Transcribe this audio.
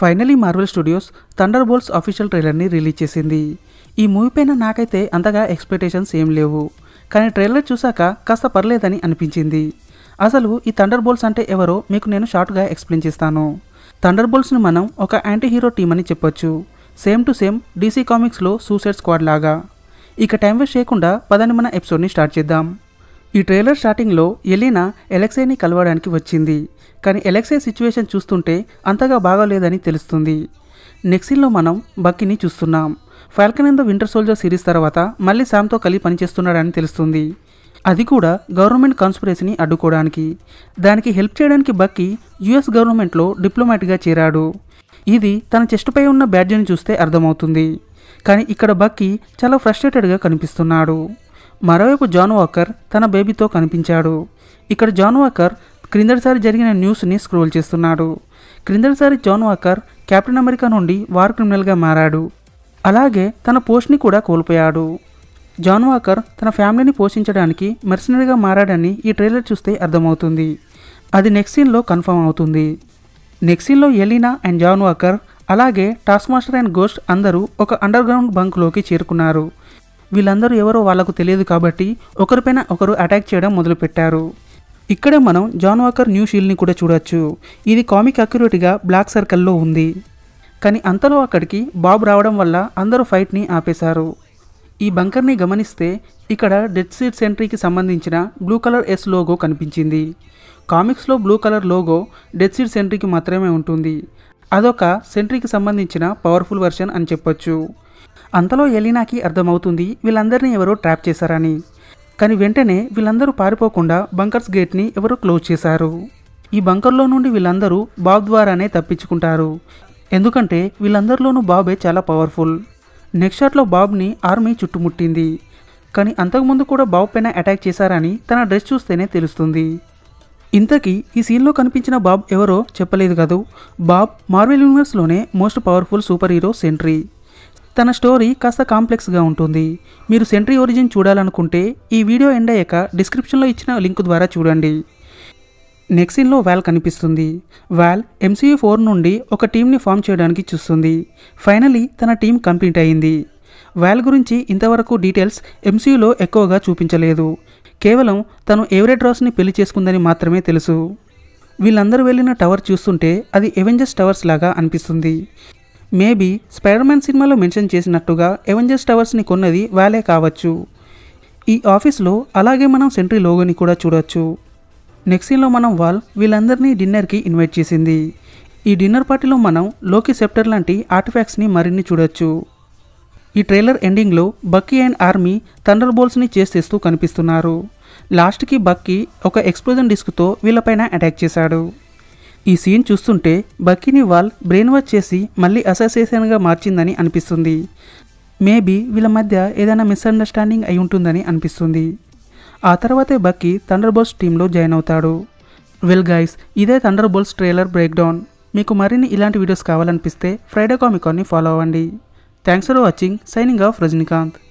finally Marvel Studios Thunderbolts official ట్రైలర్ని release చేసింది ఈ మూవీ పైన నాకైతే అంతగా ఎక్స్పెక్టేషన్స్ ఏం లేవు కానీ ట్రైలర్ చూశాక కాస్త పర్లేదని అనిపించింది అసలు ఈ థండర్ బోల్స్ అంటే ఎవరో మీకు నేను షార్ట్గా ఎక్స్ప్లెయిన్ చేస్తాను థండర్ బోల్స్ని మనం ఒక యాంటీ హీరో టీం అని చెప్పొచ్చు సేమ్ టు సేమ్ డీసీ కామిక్స్లో సూసైడ్ స్క్వాడ్ లాగా ఇక టైం వేస్ట్ చేయకుండా పదని మన ఎపిసోడ్ని స్టార్ట్ చేద్దాం ఈ ట్రైలర్ స్టార్టింగ్లో ఎలీనా ఎలెక్సైని కలవడానికి వచ్చింది కానీ ఎలక్సే సిచ్యువేషన్ చూస్తుంటే అంతగా బాగాలేదని తెలుస్తుంది నెక్సిల్లో మనం బక్కీని చూస్తున్నాం Falcon in the Winter Soldier series తర్వాత మళ్ళీ శామ్తో కలిపి పనిచేస్తున్నాడని తెలుస్తుంది అది కూడా గవర్నమెంట్ కాన్స్పిరసీని అడ్డుకోవడానికి దానికి హెల్ప్ చేయడానికి బక్కి యుఎస్ గవర్నమెంట్లో డిప్లొమాట్గా చేరాడు ఇది తన చెస్ట్పై ఉన్న బ్యాడ్జని చూస్తే అర్థమవుతుంది కానీ ఇక్కడ బక్కి చాలా ఫ్రస్ట్రేటెడ్గా కనిపిస్తున్నాడు మరోవైపు జాన్ వాకర్ తన బేబీతో కనిపించాడు ఇక్కడ జాన్ వాకర్ క్రిందటిసారి జరిగిన న్యూస్ని స్క్రోల్ చేస్తున్నాడు క్రిందటిసారి జాన్ వాకర్ కెప్టెన్ అమెరికా నుండి వార్ క్రిమినల్గా మారాడు అలాగే తన పోస్ట్ని కూడా కోల్పోయాడు జాన్ వాకర్ తన ఫ్యామిలీని పోషించడానికి మెర్సినరీగా మారాడని ఈ ట్రైలర్ చూస్తే అర్థమవుతుంది అది నెక్స్ట్ సీన్లో కన్ఫర్మ్ అవుతుంది నెక్స్ట్ సీన్లో ఎలీనా అండ్ జాన్ వాకర్ అలాగే టాస్క్ మాస్టర్ అండ్ గోస్ట్ అందరూ ఒక అండర్గ్రౌండ్ బంక్లోకి చేరుకున్నారు వీళ్ళందరూ ఎవరో వాళ్లకు తెలియదు కాబట్టి ఒకరిపైన ఒకరు అటాక్ చేయడం మొదలుపెట్టారు ఇక్కడే మనం జాన్ వాకర్ న్యూ షీల్డ్ని కూడా చూడొచ్చు ఇది కామిక్ అక్యురేట్గా బ్లాక్ సర్కిల్లో ఉంది కానీ అంతలో అక్కడికి బాబ్ రావడం వల్ల అందరూ ఫైట్ని ఆపేశారు ఈ బంకర్ని గమనిస్తే ఇక్కడ డెడ్ సీట్ సెంట్రీకి సంబంధించిన బ్లూ కలర్ ఎస్ లోగో కనిపించింది కామిక్స్లో బ్లూ కలర్ లోగో డెడ్ సీట్ సెంట్రీకి మాత్రమే ఉంటుంది అదొక సెంట్రీకి సంబంధించిన పవర్ఫుల్ వెర్షన్ అని చెప్పొచ్చు అంతలో ఎలీనాకి అర్థమవుతుంది వీళ్ళందరినీ ఎవరో ట్రాప్ చేశారని కానీ వెంటనే వీళ్ళందరూ పారిపోకుండా బంకర్స్ గేట్ని ఎవరో క్లోజ్ చేశారు ఈ బంకర్లో నుండి వీళ్ళందరూ బాబ్ ద్వారానే తప్పించుకుంటారు ఎందుకంటే వీళ్ళందరిలోనూ బాబే చాలా పవర్ఫుల్ నెక్స్ట్ షాట్లో బాబ్ని ఆర్మీ చుట్టుముట్టింది కానీ అంతకుముందు కూడా బాబు పైన అటాక్ చేశారని తన డ్రెస్ చూస్తేనే తెలుస్తుంది ఇంతకీ ఈ సీన్లో కనిపించిన బాబ్ ఎవరో చెప్పలేదు కదూ బాబ్ మార్వెల్ యూనివర్స్లోనే most powerful superhero Sentry తన స్టోరీ కాస్త కాంప్లెక్స్గా ఉంటుంది మీరు సెంట్రీ ఒరిజిన్ చూడాలనుకుంటే ఈ వీడియో ఎండ్ అయ్యాక డిస్క్రిప్షన్లో ఇచ్చిన లింక్ ద్వారా చూడండి నెక్సిన్లో వ్యాల్ కనిపిస్తుంది వాల్ ఎంసీయూ ఫోర్ నుండి ఒక టీంని ఫామ్ చేయడానికి చూస్తుంది ఫైనలీ తన టీం కంప్లీట్ అయింది వ్యాల్ గురించి ఇంతవరకు డీటెయిల్స్ ఎంసీయూలో ఎక్కువగా చూపించలేదు కేవలం తను ఎవరెడ్ రాస్ని పెళ్లి చేసుకుందని మాత్రమే తెలుసు వీళ్ళందరూ వెళ్ళిన టవర్ చూస్తుంటే అది ఎవెంజర్స్ టవర్స్ లాగా అనిపిస్తుంది మేబీ స్పైడర్మ్యాన్ సినిమాలో మెన్షన్ చేసినట్టుగా ఎవెంజర్స్ టవర్స్ని కొన్నది వాలే కావచ్చు ఈ ఆఫీస్లో అలాగే మనం సెంట్రీ లోగోని కూడా చూడొచ్చు నెక్స్ట్ సీన్లో మనం వాల్ వీళ్ళందరినీ డిన్నర్కి ఇన్వైట్ చేసింది ఈ డిన్నర్ పార్టీలో మనం లోకి సెప్టర్ లాంటి ఆర్టిఫాక్ట్స్ని మరిన్ని చూడొచ్చు ఈ ట్రైలర్ ఎండింగ్లో బక్కీ అండ్ ఆర్మీ థండర్ బోల్స్ని చేసేస్తూ కనిపిస్తున్నారు లాస్ట్కి బక్కీ ఒక ఎక్స్ప్లోజన్ డిస్క్తో వీళ్ళపైన అటాక్ చేశాడు ఈ సీన్ చూస్తుంటే బక్కీని వాల్ బ్రెయిన్ వాష్ చేసి మళ్ళీ అసోసియేషన్గా మార్చిందని అనిపిస్తుంది మేబీ వీళ్ళ మధ్య ఏదైనా మిస్అండర్స్టాండింగ్ అయి ఉంటుందని అనిపిస్తుంది ఆ తర్వాతే బక్కీ థండర్ బోల్స్ టీంలో జాయిన్ అవుతాడు వెల్ గైస్ ఇదే థండర్ బోల్స్ ట్రైలర్ బ్రేక్డౌన్ మీకు మరిన్ని ఇలాంటి వీడియోస్ కావాలనిపిస్తే ఫ్రైడే కామికాన్ని ఫాలో అవ్వండి thanks for watching signing off Rajinikanth